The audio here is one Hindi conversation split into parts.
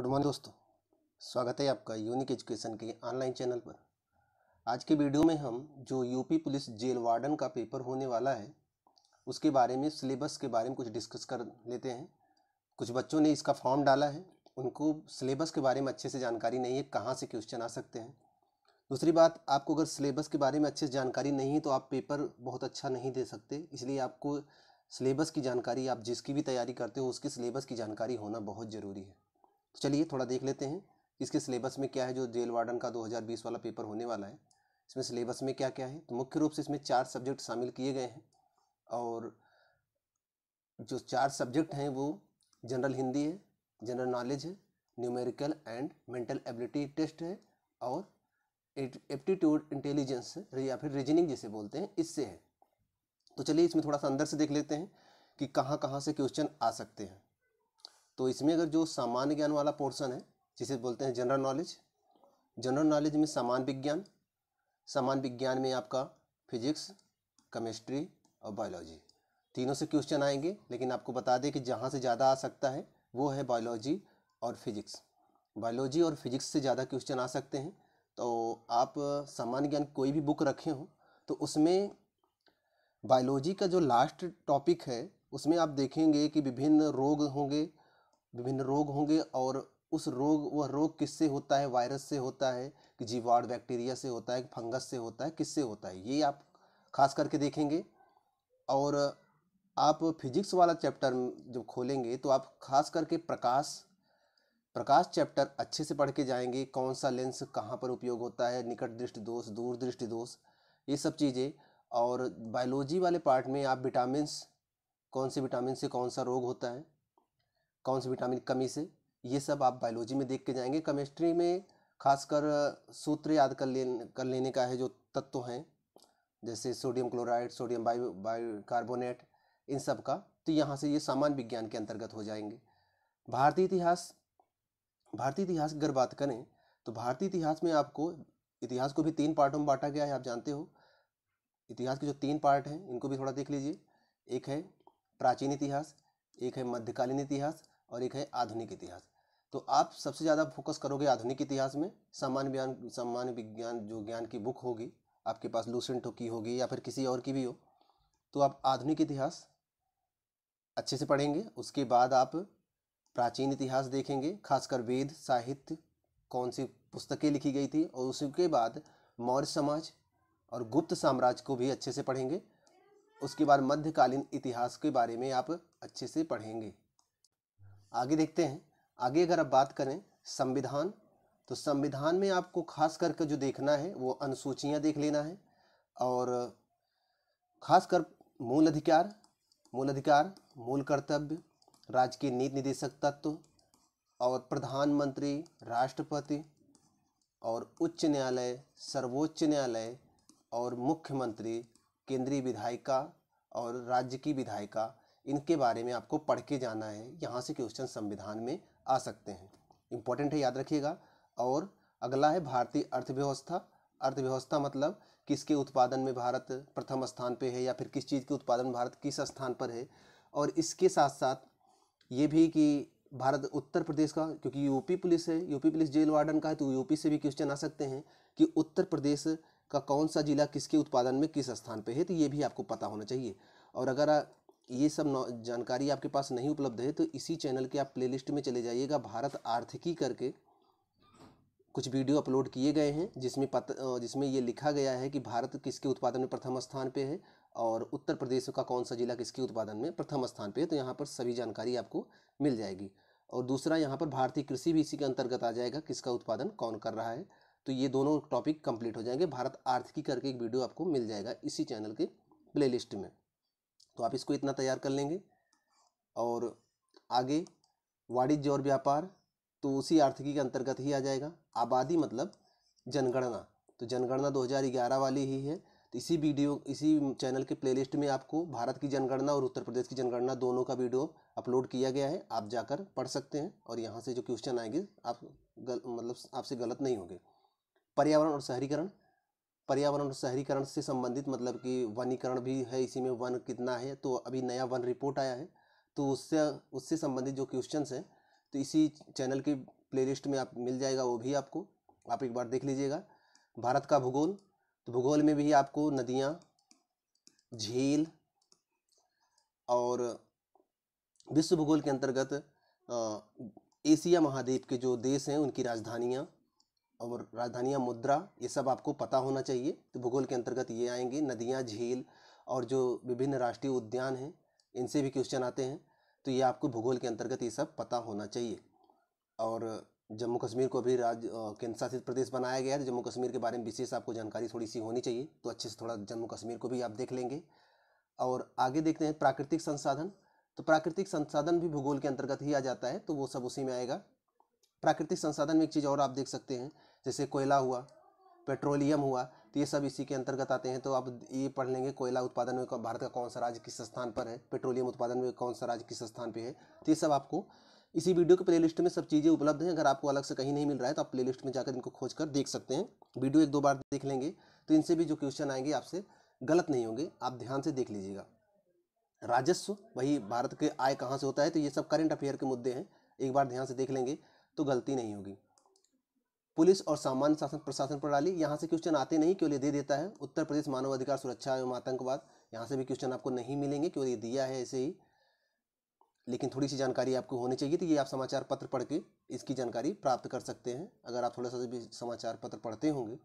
गुड मॉर्निंग दोस्तों स्वागत है आपका यूनिक एजुकेशन के ऑनलाइन चैनल पर आज के वीडियो में हम जो यूपी पुलिस जेल वार्डन का पेपर होने वाला है उसके बारे में सिलेबस के बारे में कुछ डिस्कस कर लेते हैं कुछ बच्चों ने इसका फॉर्म डाला है उनको सिलेबस के बारे में अच्छे से जानकारी नहीं है कहाँ से क्वेश्चन आ सकते हैं दूसरी बात आपको अगर सिलेबस के बारे में अच्छे से जानकारी नहीं है तो आप पेपर बहुत अच्छा नहीं दे सकते इसलिए आपको सिलेबस की जानकारी आप जिसकी भी तैयारी करते हो उसके सिलेबस की जानकारी होना बहुत ज़रूरी है चलिए थोड़ा देख लेते हैं इसके सिलेबस में क्या है जो जेल वार्डन का 2020 वाला पेपर होने वाला है इसमें सिलेबस में क्या क्या है तो मुख्य रूप से इसमें चार सब्जेक्ट शामिल किए गए हैं और जो चार सब्जेक्ट हैं वो जनरल हिंदी है जनरल नॉलेज है numerical and mental ability test है और एप्टीट्यूड इंटेलिजेंस या फिर रीजनिंग जिसे बोलते हैं इससे है तो चलिए इसमें थोड़ा सा अंदर से देख लेते हैं कि कहाँ कहाँ से क्वेश्चन आ सकते हैं तो इसमें अगर जो सामान्य ज्ञान वाला पोर्सन है जिसे बोलते हैं जनरल नॉलेज जनरल नॉलेज में सामान्य विज्ञान सामान्य विज्ञान में आपका फिजिक्स केमिस्ट्री और बायोलॉजी तीनों से क्वेश्चन आएंगे लेकिन आपको बता दें कि जहाँ से ज़्यादा आ सकता है वो है बायोलॉजी और फिजिक्स बायोलॉजी और फिजिक्स से ज़्यादा क्वेश्चन आ सकते हैं तो आप सामान्य ज्ञान कोई भी बुक रखे हों तो उसमें बायोलॉजी का जो लास्ट टॉपिक है उसमें आप देखेंगे कि विभिन्न रोग होंगे विभिन्न रोग होंगे और उस रोग वह रोग किससे होता है वायरस से होता है कि जीवाण बैक्टीरिया से होता है कि फंगस से होता है किससे होता है ये आप खास करके देखेंगे और आप फिजिक्स वाला चैप्टर जब खोलेंगे तो आप खास करके प्रकाश प्रकाश चैप्टर अच्छे से पढ़ के जाएंगे कौन सा लेंस कहाँ पर उपयोग होता है निकट दृष्टि दोष दूर दृष्टि दोष ये सब चीज़ें और बायोलॉजी वाले पार्ट में आप विटामिन कौन से विटामिन से कौन सा रोग होता है कौन से विटामिन कमी से ये सब आप बायोलॉजी में देख के जाएंगे केमिस्ट्री में खासकर सूत्र याद कर ले कर लेने का है जो तत्व हैं जैसे sodium chloride sodium bio bio carbonate इन सब का तो यहाँ से ये सामान्य विज्ञान के अंतर्गत हो जाएंगे भारतीय इतिहास भारतीय इतिहास की अगर बात करें तो भारतीय इतिहास में आपको इतिहास को भी तीन पार्टों में बांटा गया है आप जानते हो इतिहास के जो तीन पार्ट हैं इनको भी थोड़ा देख लीजिए एक है प्राचीन इतिहास एक है मध्यकालीन इतिहास और एक है आधुनिक इतिहास तो आप सबसे ज़्यादा फोकस करोगे आधुनिक इतिहास में सामान्य ज्ञान सामान्य विज्ञान जो ज्ञान की बुक होगी आपके पास लूसेंटो की होगी या फिर किसी और की भी हो तो आप आधुनिक इतिहास अच्छे से पढ़ेंगे उसके बाद आप प्राचीन इतिहास देखेंगे खासकर वेद साहित्य कौन सी पुस्तकें लिखी गई थी और उसके बाद मौर्य समाज और गुप्त साम्राज्य को भी अच्छे से पढ़ेंगे उसके बाद मध्यकालीन इतिहास के बारे में आप अच्छे से पढ़ेंगे आगे देखते हैं आगे अगर आप बात करें संविधान तो संविधान में आपको खास करके जो देखना है वो अनुसूचियाँ देख लेना है और खासकर मूल अधिकार मूल अधिकार मूल कर्तव्य राज्य के नीति निदेशक तत्व और प्रधानमंत्री राष्ट्रपति और उच्च न्यायालय सर्वोच्च न्यायालय और मुख्यमंत्री केंद्रीय विधायिका और राज्य की विधायिका इनके बारे में आपको पढ़ के जाना है यहाँ से क्वेश्चन संविधान में आ सकते हैं इंपॉर्टेंट है याद रखिएगा और अगला है भारतीय अर्थव्यवस्था अर्थव्यवस्था मतलब किसके उत्पादन में भारत प्रथम स्थान पे है या फिर किस चीज़ के उत्पादन में भारत किस स्थान पर है और इसके साथ साथ ये भी कि भारत उत्तर प्रदेश का क्योंकि यूपी पुलिस है यूपी पुलिस जेल वार्डन का है तो यूपी से भी क्वेश्चन आ सकते हैं कि उत्तर प्रदेश का कौन सा जिला किसके उत्पादन में किस स्थान पर है तो ये भी आपको पता होना चाहिए और अगर ये सब जानकारी आपके पास नहीं उपलब्ध है तो इसी चैनल के आप प्लेलिस्ट में चले जाइएगा भारत आर्थिकी करके कुछ वीडियो अपलोड किए गए हैं जिसमें पत जिसमें ये लिखा गया है कि भारत किसके उत्पादन में प्रथम स्थान पे है और उत्तर प्रदेश का कौन सा जिला किसके उत्पादन में प्रथम स्थान पे है तो यहाँ पर सभी जानकारी आपको मिल जाएगी और दूसरा यहाँ पर भारतीय कृषि भी इसी के अंतर्गत आ जाएगा किसका उत्पादन कौन कर रहा है तो ये दोनों टॉपिक कंप्लीट हो जाएंगे भारत आर्थिकी करके एक वीडियो आपको मिल जाएगा इसी चैनल के प्लेलिस्ट में तो आप इसको इतना तैयार कर लेंगे और आगे वाणिज्य और व्यापार तो उसी आर्थिकी के अंतर्गत ही आ जाएगा आबादी मतलब जनगणना तो जनगणना 2011 वाली ही है तो इसी वीडियो इसी चैनल के प्लेलिस्ट में आपको भारत की जनगणना और उत्तर प्रदेश की जनगणना दोनों का वीडियो अपलोड किया गया है आप जाकर पढ़ सकते हैं और यहाँ से जो क्वेश्चन आएंगे आप गल, मतलब आपसे गलत नहीं होंगे पर्यावरण और शहरीकरण पर्यावरण शहरीकरण से संबंधित मतलब कि वनीकरण भी है इसी में वन कितना है तो अभी नया वन रिपोर्ट आया है तो उससे उससे संबंधित जो क्वेश्चन हैं तो इसी चैनल की प्लेलिस्ट में आप मिल जाएगा वो भी आपको आप एक बार देख लीजिएगा भारत का भूगोल तो भूगोल में भी आपको नदियाँ झील और विश्व भूगोल के अंतर्गत एशिया महाद्वीप के जो देश हैं उनकी राजधानियाँ और राजधानियाँ मुद्रा ये सब आपको पता होना चाहिए तो भूगोल के अंतर्गत ये आएंगे नदियाँ झील और जो विभिन्न राष्ट्रीय उद्यान हैं इनसे भी क्वेश्चन आते हैं तो ये आपको भूगोल के अंतर्गत ये सब पता होना चाहिए और जम्मू कश्मीर को अभी राज्य केंद्र शासित प्रदेश बनाया गया है तो जम्मू कश्मीर के बारे में विशेष आपको जानकारी थोड़ी सी होनी चाहिए तो अच्छे से थोड़ा जम्मू कश्मीर को भी आप देख लेंगे और आगे देखते हैं प्राकृतिक संसाधन तो प्राकृतिक संसाधन भी भूगोल के अंतर्गत ही आ जाता है तो वो सब उसी में आएगा प्राकृतिक संसाधन में एक चीज़ और आप देख सकते हैं जैसे कोयला हुआ पेट्रोलियम हुआ तो ये सब इसी के अंतर्गत आते हैं तो आप ये पढ़ लेंगे कोयला उत्पादन में भारत का कौन सा राज्य किस स्थान पर है पेट्रोलियम उत्पादन में कौन सा राज्य किस स्थान पर है तो ये सब आपको इसी वीडियो के प्लेलिस्ट में सब चीज़ें उपलब्ध हैं अगर आपको अलग से कहीं नहीं मिल रहा है तो आप प्लेलिस्ट में जाकर इनको खोज कर देख सकते हैं वीडियो एक दो बार देख लेंगे तो इनसे भी जो क्वेश्चन आएंगे आपसे गलत नहीं होंगे आप ध्यान से देख लीजिएगा राजस्व वही भारत के आय कहाँ से होता है तो ये सब करंट अफेयर के मुद्दे हैं एक बार ध्यान से देख लेंगे तो गलती नहीं होगी पुलिस और सामान्य शासन प्रशासन प्रणाली यहाँ से क्वेश्चन आते नहीं केवल ये दे देता है उत्तर प्रदेश मानवाधिकार सुरक्षा एवं आतंकवाद यहाँ से भी क्वेश्चन आपको नहीं मिलेंगे केवल ये दिया है ऐसे ही लेकिन थोड़ी सी जानकारी आपको होनी चाहिए तो ये आप समाचार पत्र पढ़ के इसकी जानकारी प्राप्त कर सकते हैं अगर आप थोड़ा सा भी समाचार पत्र पढ़ते होंगे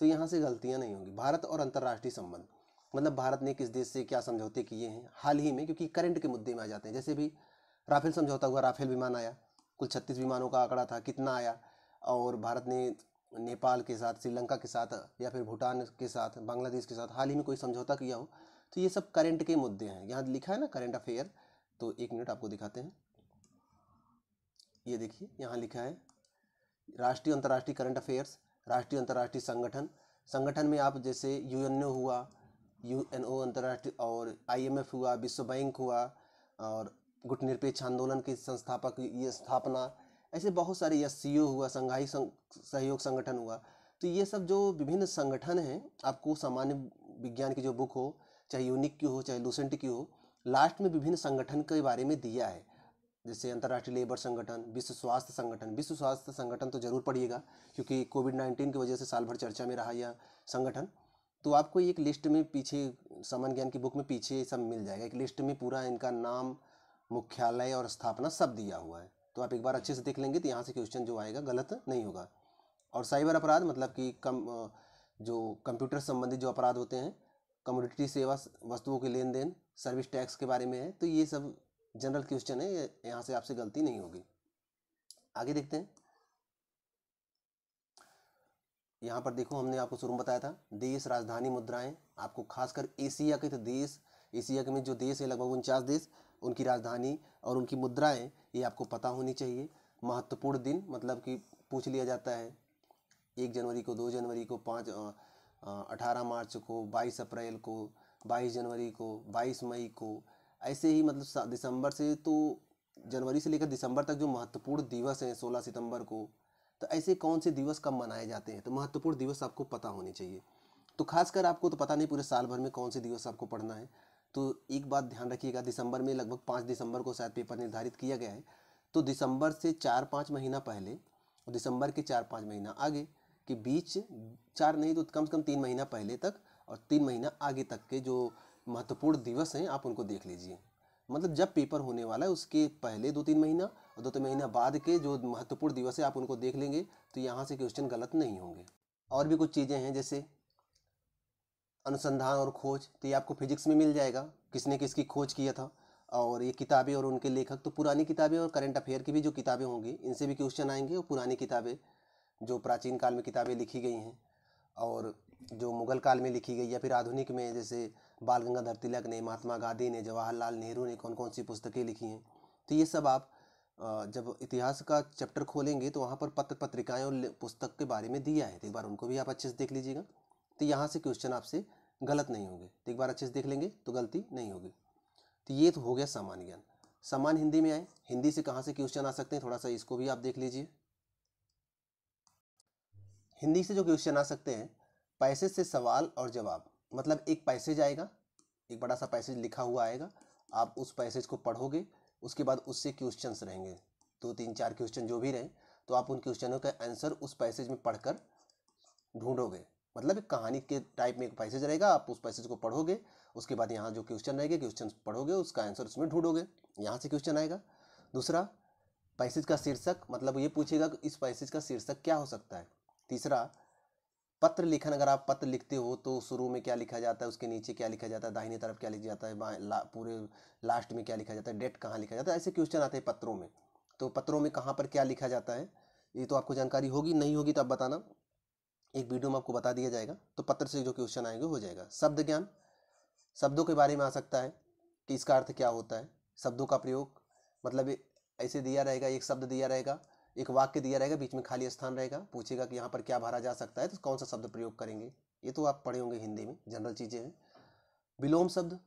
तो यहाँ से गलतियाँ नहीं होंगी भारत और अंतर्राष्ट्रीय संबंध मतलब भारत ने किस देश से क्या समझौते किए हैं हाल ही में क्योंकि करंट के मुद्दे में आ जाते हैं जैसे भी राफेल समझौता हुआ राफेल विमान आया कुल छत्तीस विमानों का आंकड़ा था कितना आया और भारत ने नेपाल के साथ श्रीलंका के साथ या फिर भूटान के साथ बांग्लादेश के साथ हाल ही में कोई समझौता किया हो तो ये सब करंट के मुद्दे हैं यहाँ लिखा है ना करंट अफेयर तो एक मिनट आपको दिखाते हैं ये देखिए यहाँ लिखा है राष्ट्रीय अंतर्राष्ट्रीय करंट अफेयर्स राष्ट्रीय अंतर्राष्ट्रीय संगठन संगठन में आप जैसे यू हुआ यू अंतर्राष्ट्रीय और एफ हुआ विश्व बैंक हुआ और गुटनिरपेक्ष आंदोलन के संस्थापक ये स्थापना ऐसे बहुत सारे या सी हुआ संघाई संग, सहयोग संगठन हुआ तो ये सब जो विभिन्न संगठन हैं आपको सामान्य विज्ञान की जो बुक हो चाहे यूनिक की हो चाहे लूसेंट की हो लास्ट में विभिन्न संगठन के बारे में दिया है जैसे अंतर्राष्ट्रीय लेबर संगठन विश्व स्वास्थ्य संगठन विश्व स्वास्थ्य संगठन तो जरूर पढ़िएगा क्योंकि कोविड नाइन्टीन की वजह से साल भर चर्चा में रहा यह संगठन तो आपको एक लिस्ट में पीछे सामान्य ज्ञान की बुक में पीछे सब मिल जाएगा एक लिस्ट में पूरा इनका नाम मुख्यालय और स्थापना सब दिया हुआ है तो आप एक बार अच्छे से देख लेंगे तो यहाँ से क्वेश्चन जो आएगा गलत नहीं होगा और साइबर अपराध मतलब कि कम जो कंप्यूटर संबंधित जो अपराध होते हैं कम्युनिटी सेवा वस्तुओं के लेन देन सर्विस टैक्स के बारे में है तो ये सब जनरल क्वेश्चन है यहाँ से आपसे गलती नहीं होगी आगे देखते हैं यहाँ पर देखो हमने आपको शुरू में बताया था देश राजधानी मुद्राएं आपको खासकर एशिया के तो देश एशिया के में जो देश है लगभग उनचास देश उनकी राजधानी और उनकी मुद्राएं ये आपको पता होनी चाहिए महत्वपूर्ण दिन मतलब कि पूछ लिया जाता है एक जनवरी को दो जनवरी को पाँच अठारह मार्च को बाईस अप्रैल को बाईस जनवरी को बाईस मई को ऐसे ही मतलब दिसंबर से तो जनवरी से लेकर दिसंबर तक जो महत्वपूर्ण दिवस हैं सोलह सितंबर को तो ऐसे कौन से दिवस कब मनाए जाते हैं तो महत्वपूर्ण दिवस आपको पता होने चाहिए तो खासकर आपको तो पता नहीं पूरे साल भर में कौन से दिवस आपको पढ़ना है तो एक बात ध्यान रखिएगा दिसंबर में लगभग पाँच दिसंबर को शायद पेपर निर्धारित किया गया है तो दिसंबर से चार पाँच महीना पहले और दिसंबर के चार पाँच महीना आगे के बीच चार नहीं तो कम से कम तीन महीना पहले तक और तीन महीना आगे तक के जो महत्वपूर्ण दिवस हैं आप उनको देख लीजिए मतलब जब पेपर होने वाला है उसके पहले दो तीन महीना और दो तीन महीना बाद के जो महत्वपूर्ण दिवस है आप उनको देख लेंगे तो यहाँ से क्वेश्चन गलत नहीं होंगे और भी कुछ चीज़ें हैं जैसे अनुसंधान और खोज तो ये आपको फिजिक्स में मिल जाएगा किसने किसकी खोज किया था और ये किताबें और उनके लेखक तो पुरानी किताबें और करंट अफेयर की भी जो किताबें होंगी इनसे भी क्वेश्चन आएंगे और पुरानी किताबें जो प्राचीन काल में किताबें लिखी गई हैं और जो मुगल काल में लिखी गई या फिर आधुनिक में जैसे बाल गंगाधर तिलक ने महात्मा गांधी ने जवाहरलाल नेहरू ने कौन कौन सी पुस्तकें लिखी हैं तो ये सब आप जब इतिहास का चैप्टर खोलेंगे तो वहाँ पर पत्र पत्रिकाएँ और पुस्तक के बारे में दिया है तो एक बार उनको भी आप अच्छे से देख लीजिएगा तो यहाँ से क्वेश्चन आपसे गलत नहीं होंगे तो एक बार अच्छे से देख लेंगे तो गलती नहीं होगी तो ये तो हो गया सामान्य ज्ञान सामान्य हिंदी में आए हिंदी से कहाँ से क्वेश्चन आ सकते हैं थोड़ा सा इसको भी आप देख लीजिए हिंदी से जो क्वेश्चन आ सकते हैं पैसेज से सवाल और जवाब मतलब एक पैसेज आएगा एक बड़ा सा पैसेज लिखा हुआ आएगा आप उस पैसेज को पढ़ोगे उसके बाद उससे क्वेश्चंस रहेंगे दो तीन चार क्वेश्चन जो भी रहे तो आप उन क्वेश्चनों का आंसर उस पैसेज में पढ़कर ढूंढोगे मतलब कहानी के टाइप में एक पैसेज रहेगा आप उस पैसेज को पढ़ोगे उसके बाद यहाँ जो क्वेश्चन रहेगा क्वेश्चन पढ़ोगे उसका आंसर उसमें ढूंढोगे यहाँ से क्वेश्चन आएगा दूसरा पैसेज का शीर्षक मतलब ये पूछेगा कि इस पैसेज का शीर्षक क्या हो सकता है तीसरा पत्र लिखन अगर आप पत्र लिखते हो तो शुरू में क्या लिखा जाता है उसके नीचे क्या लिखा जाता है दाहिने तरफ क्या लिखा जाता है ला, पूरे लास्ट में क्या लिखा जाता है डेट कहाँ लिखा जाता है ऐसे क्वेश्चन आते हैं पत्रों में तो पत्रों में कहाँ पर क्या लिखा जाता है ये तो आपको जानकारी होगी नहीं होगी तो आप बताना एक वीडियो में आपको बता दिया जाएगा तो पत्र से जो क्वेश्चन आएंगे हो जाएगा शब्द ज्ञान शब्दों के बारे में आ सकता है कि इसका अर्थ क्या होता है शब्दों का प्रयोग मतलब ऐसे दिया रहेगा एक शब्द दिया रहेगा एक वाक्य दिया रहेगा बीच में खाली स्थान रहेगा पूछेगा कि यहाँ पर क्या भरा जा सकता है तो कौन सा शब्द प्रयोग करेंगे ये तो आप पढ़े होंगे हिंदी में जनरल चीज़ें हैं विलोम शब्द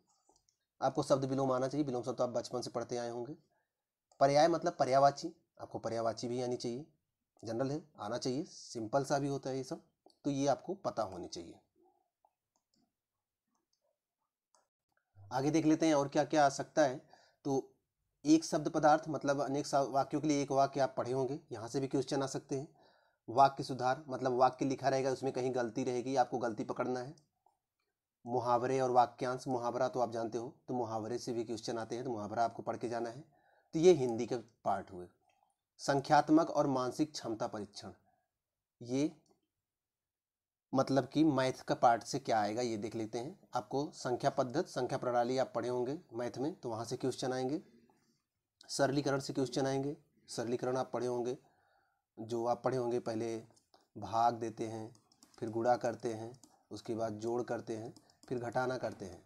आपको शब्द विलोम आना चाहिए विलोम शब्द तो आप बचपन से पढ़ते आए होंगे पर्याय मतलब पर्यावाची आपको पर्यावाची भी आनी चाहिए जनरल है आना चाहिए सिंपल सा भी होता है ये सब तो ये आपको पता होनी चाहिए आगे देख लेते हैं और क्या क्या आ सकता है तो एक शब्द पदार्थ मतलब अनेक वाक्यों के लिए एक वाक्य आप पढ़े होंगे यहाँ से भी क्वेश्चन आ सकते हैं वाक्य सुधार मतलब वाक्य लिखा रहेगा उसमें कहीं गलती रहेगी आपको गलती पकड़ना है मुहावरे और वाक्यांश मुहावरा तो आप जानते हो तो मुहावरे से भी क्वेश्चन आते हैं तो मुहावरा आपको पढ़ के जाना है तो ये हिंदी के पार्ट हुए संख्यात्मक और मानसिक क्षमता परीक्षण ये मतलब कि मैथ का पार्ट से क्या आएगा ये देख लेते हैं आपको संख्या पद्धत संख्या प्रणाली आप पढ़े होंगे मैथ में तो वहाँ से क्वेश्चन आएंगे सरलीकरण से क्वेश्चन आएंगे सरलीकरण आप पढ़े होंगे जो आप पढ़े होंगे पहले भाग देते हैं फिर गुड़ा करते हैं उसके बाद जोड़ करते हैं फिर घटाना करते हैं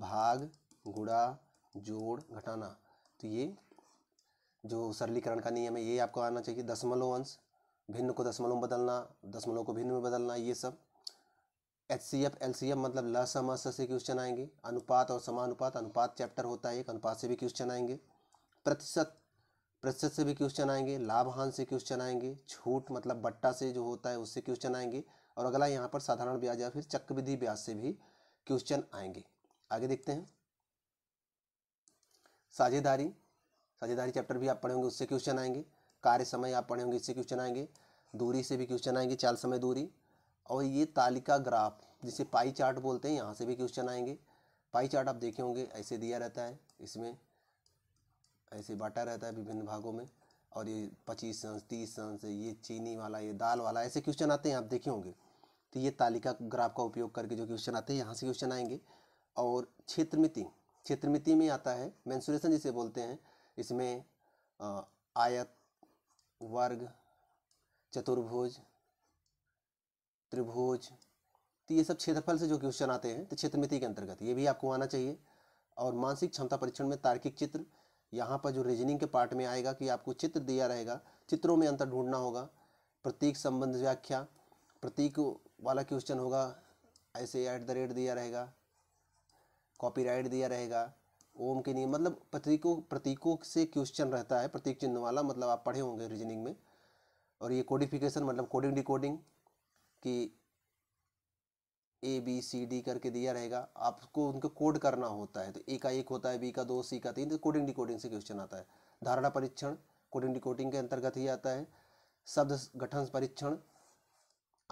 भाग गुड़ा जोड़ घटाना तो ये जो सरलीकरण का नियम है ये आपको आना चाहिए दशमलव अंश भिन्न को दशमलव में बदलना दशमलव को भिन्न में बदलना ये सब H C F L C F मतलब ल सम से क्वेश्चन आएंगे अनुपात और समानुपात अनुपात चैप्टर होता है एक अनुपात से भी क्वेश्चन आएंगे प्रतिशत प्रतिशत से भी क्वेश्चन आएंगे लाभहान से क्वेश्चन आएंगे छूट मतलब बट्टा से जो होता है उससे क्वेश्चन आएंगे और अगला यहाँ पर साधारण ब्याज या फिर चक्रविधि ब्याज से भी क्वेश्चन आएंगे आगे देखते हैं साझेदारी साझेदारी चैप्टर भी आप पढ़ेंगे उससे क्वेश्चन आएंगे कार्य समय आप पढ़े होंगे इससे क्वेश्चन आएंगे दूरी से भी क्वेश्चन आएंगे चाल समय दूरी और ये तालिका ग्राफ जिसे पाई चार्ट बोलते हैं यहाँ से भी क्वेश्चन आएंगे पाई चार्ट आप देखे होंगे ऐसे दिया रहता है इसमें ऐसे बांटा रहता है विभिन्न भागों में और ये पच्चीस अंश तीस अंश ये चीनी वाला ये दाल वाला ऐसे क्वेश्चन आते हैं आप देखे होंगे तो ये तालिका ग्राफ का उपयोग करके जो क्वेश्चन आते हैं यहाँ से क्वेश्चन आएंगे और क्षेत्रमिति क्षेत्रमिति में आता है मैंसुरेशन जिसे बोलते हैं इसमें आयत वर्ग चतुर्भुज त्रिभुज तो ये सब क्षेत्रफल से जो क्वेश्चन आते हैं तो क्षेत्रमिति के अंतर्गत ये भी आपको आना चाहिए और मानसिक क्षमता परीक्षण में तार्किक चित्र यहाँ पर जो रीजनिंग के पार्ट में आएगा कि आपको चित्र दिया रहेगा चित्रों में अंतर ढूंढना होगा प्रतीक संबंध व्याख्या प्रतीक वाला क्वेश्चन होगा ऐसे ऐट द रेट दिया रहेगा कॉपीराइट दिया रहेगा ओम के नियम मतलब प्रतीकों प्रतीकों से क्वेश्चन रहता है प्रतीक चिन्ह वाला मतलब आप पढ़े होंगे रीजनिंग में और ये कोडिफिकेशन मतलब कोडिंग डिकोडिंग कि ए बी सी डी करके दिया रहेगा आपको उनको कोड करना होता है तो ए का एक होता है बी का दो सी का तीन तो कोडिंग डिकोडिंग से क्वेश्चन आता है धारणा परीक्षण कोडिंग डिकोडिंग के अंतर्गत ही आता है शब्द गठन परीक्षण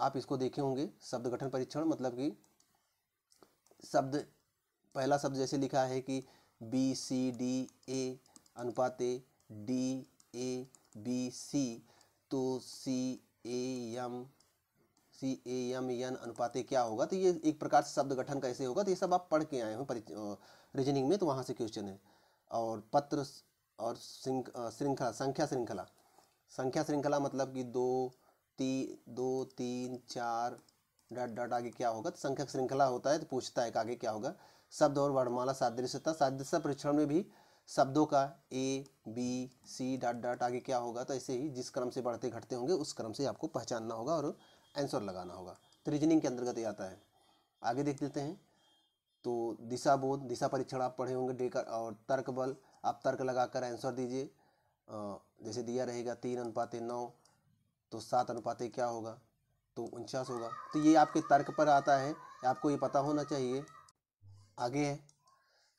आप इसको देखे होंगे शब्द गठन परीक्षण मतलब कि शब्द पहला शब्द जैसे लिखा है कि बी सी डी ए अनुपात A D A B C तो C A M C A M N अनुपात क्या होगा तो ये एक प्रकार से शब्द गठन कैसे होगा तो ये सब आप पढ़ के आए हो रीजनिंग में तो वहाँ से क्वेश्चन है और पत्र और श्रृंखला संख्या श्रृंखला संख्या श्रृंखला मतलब कि दो तीन दो तीन चार डॉट डॉट आगे क्या होगा तो संख्या श्रृंखला होता है तो पूछता है कि आगे क्या होगा शब्द और वर्णमाला सादृश्यता सादृश्यता परीक्षण में भी शब्दों का A B C dot dot आगे क्या होगा तो ऐसे ही जिस क्रम से बढ़ते घटते होंगे उस क्रम से आपको पहचानना होगा और आंसर लगाना होगा तो रीजनिंग के अंतर्गत ये आता है आगे देख लेते हैं तो दिशा बोध दिशा परीक्षण आप पढ़े होंगे डेकर और तर्क बल आप तर्क लगाकर आंसर दीजिए जैसे दिया रहेगा तीन अनुपात नौ तो सात अनुपात क्या होगा तो उनचास होगा तो ये आपके तर्क पर आता है आपको ये पता होना चाहिए आगे है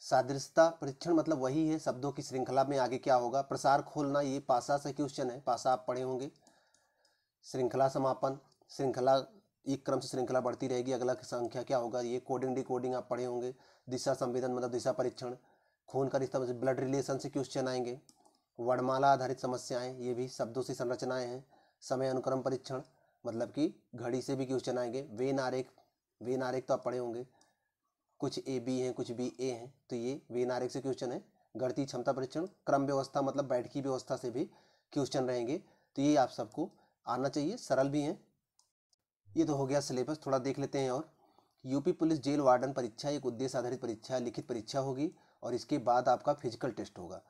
सादृश्यता परीक्षण मतलब वही है शब्दों की श्रृंखला में आगे क्या होगा प्रसार खोलना ये पासा से क्वेश्चन है पासा आप पढ़े होंगे श्रृंखला समापन श्रृंखला एक क्रम से श्रृंखला बढ़ती रहेगी अगला संख्या क्या होगा ये कोडिंग डिकोडिंग आप पढ़े होंगे दिशा संवेदन मतलब दिशा परीक्षण खून का रिश्ता मतलब ब्लड रिलेशन से क्वेश्चन आएंगे वर्णमाला आधारित समस्याएं ये भी शब्दों से संरचनाएं हैं समय अनुक्रम परीक्षण मतलब कि घड़ी से भी क्वेश्चन आएंगे वे नारेख वेन आरेख तो आप पढ़े होंगे कुछ ए बी हैं कुछ बी ए हैं तो ये वेन से क्वेश्चन है गणती क्षमता परीक्षण क्रम व्यवस्था मतलब बैठकी व्यवस्था से भी क्वेश्चन रहेंगे तो ये आप सबको आना चाहिए सरल भी हैं ये तो हो गया सिलेबस थोड़ा देख लेते हैं और यूपी पुलिस जेल वार्डन परीक्षा एक उद्देश्य आधारित परीक्षा लिखित परीक्षा होगी और इसके बाद आपका फिजिकल टेस्ट होगा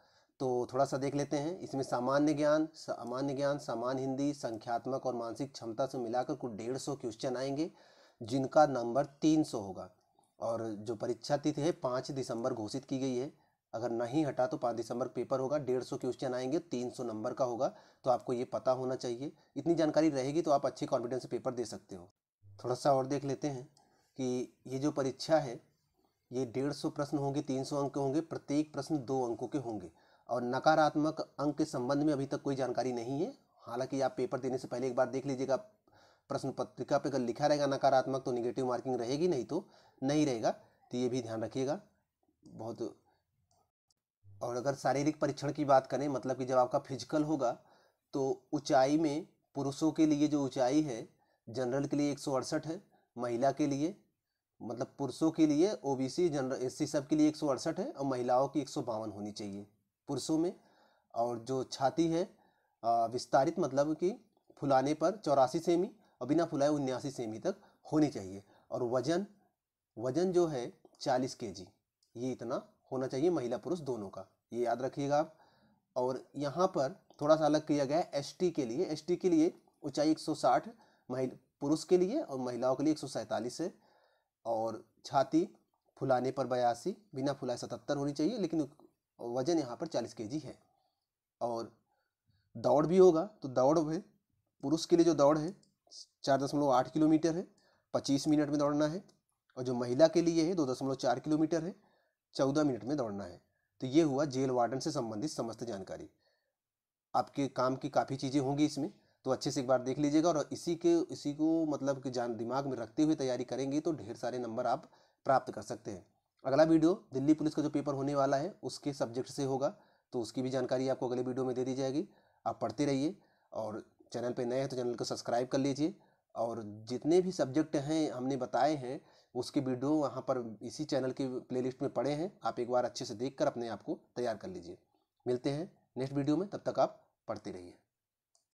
तो थोड़ा सा देख लेते हैं इसमें सामान्य ज्ञान सामान्य ज्ञान सामान्य हिंदी संख्यात्मक और मानसिक क्षमता से मिलाकर कुल डेढ़ सौ क्वेश्चन आएंगे जिनका नंबर तीन सौ होगा और जो परीक्षा तिथि है पाँच दिसंबर घोषित की गई है अगर नहीं हटा तो पाँच दिसंबर पेपर होगा डेढ़ सौ क्वेश्चन आएंगे तीन सौ नंबर का होगा तो आपको ये पता होना चाहिए इतनी जानकारी रहेगी तो आप अच्छे कॉन्फिडेंस से पेपर दे सकते हो थोड़ा सा और देख लेते हैं कि ये जो परीक्षा है ये डेढ़ सौ प्रश्न होंगे तीन सौ अंक होंगे प्रत्येक प्रश्न दो अंकों के होंगे और नकारात्मक अंक के संबंध में अभी तक कोई जानकारी नहीं है हालांकि आप पेपर देने से पहले एक बार देख लीजिएगा प्रश्न पत्रिका पे अगर लिखा रहेगा नकारात्मक तो निगेटिव मार्किंग रहेगी नहीं तो नहीं रहेगा तो ये भी ध्यान रखिएगा बहुत और अगर शारीरिक परीक्षण की बात करें मतलब कि जब आपका फिजिकल होगा तो ऊंचाई में पुरुषों के लिए जो ऊंचाई है जनरल के लिए एक है महिला के लिए मतलब पुरुषों के लिए ओबीसी जनरल एस सब के लिए एक है और महिलाओं की एक होनी चाहिए पुरुषों में और जो छाती है विस्तारित मतलब कि फुलाने पर चौरासी सेमी और बिना फुलाए उन्यासी सेमी तक होनी चाहिए और वजन वजन जो है चालीस के जी ये इतना होना चाहिए महिला पुरुष दोनों का ये याद रखिएगा आप और यहाँ पर थोड़ा सा अलग किया गया है एस के लिए एस के लिए ऊंचाई 160 महिला पुरुष के लिए और महिलाओं के लिए एक है और छाती फुलाने पर बयासी बिना फुलाए सतहत्तर होनी चाहिए लेकिन वजन यहाँ पर चालीस के है और दौड़ भी होगा तो दौड़ में पुरुष के लिए जो दौड़ है चार दशमलव आठ किलोमीटर है पच्चीस मिनट में दौड़ना है और जो महिला के लिए है दो दशमलव चार किलोमीटर है चौदह मिनट में दौड़ना है तो ये हुआ जेल वार्डन से संबंधित समस्त जानकारी आपके काम की काफ़ी चीज़ें होंगी इसमें तो अच्छे से एक बार देख लीजिएगा और इसी के इसी को मतलब कि जान दिमाग में रखते हुए तैयारी करेंगे तो ढेर सारे नंबर आप प्राप्त कर सकते हैं अगला वीडियो दिल्ली पुलिस का जो पेपर होने वाला है उसके सब्जेक्ट से होगा तो उसकी भी जानकारी आपको अगले वीडियो में दे दी जाएगी आप पढ़ते रहिए और चैनल पे नए हैं तो चैनल को सब्सक्राइब कर लीजिए और जितने भी सब्जेक्ट हैं हमने बताए हैं उसके वीडियो वहाँ पर इसी चैनल की प्लेलिस्ट में पड़े हैं आप एक बार अच्छे से देख कर अपने आप को तैयार कर लीजिए मिलते हैं नेक्स्ट वीडियो में तब तक आप पढ़ते रहिए